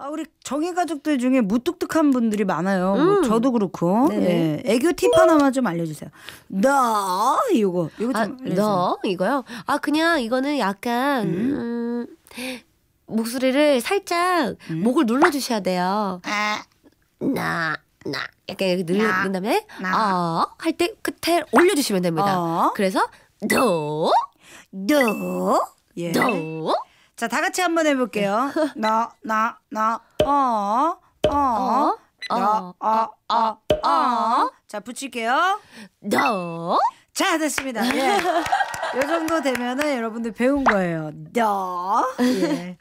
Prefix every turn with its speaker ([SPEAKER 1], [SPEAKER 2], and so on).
[SPEAKER 1] 아, 우리 정의 가족들 중에 무뚝뚝한 분들이 많아요. 뭐 음. 저도 그렇고. 네네. 예.
[SPEAKER 2] 애교 팁 하나만 좀 알려주세요. 너 이거 이거 아, 좀 아, 알려요 이거요? 아 그냥 이거는 약간 음. 음, 목소리를 살짝 음. 목을 눌러주셔야 돼요. 나나 아. 나. 약간 이렇게 눌러 나, 그 다음에 어할 때 끝에 올려주시면 됩니다. 어. 그래서 너너
[SPEAKER 1] 예. 너 자, 다 같이 한번 해볼게요. 네. 나, 나, 나, 어, 어 어 어, 어, 어, 어, 어, 어, 자, 붙일게요. 너. 자, 됐습니다. 예. 요 정도 되면은 여러분들 배운 거예요. 너. 예.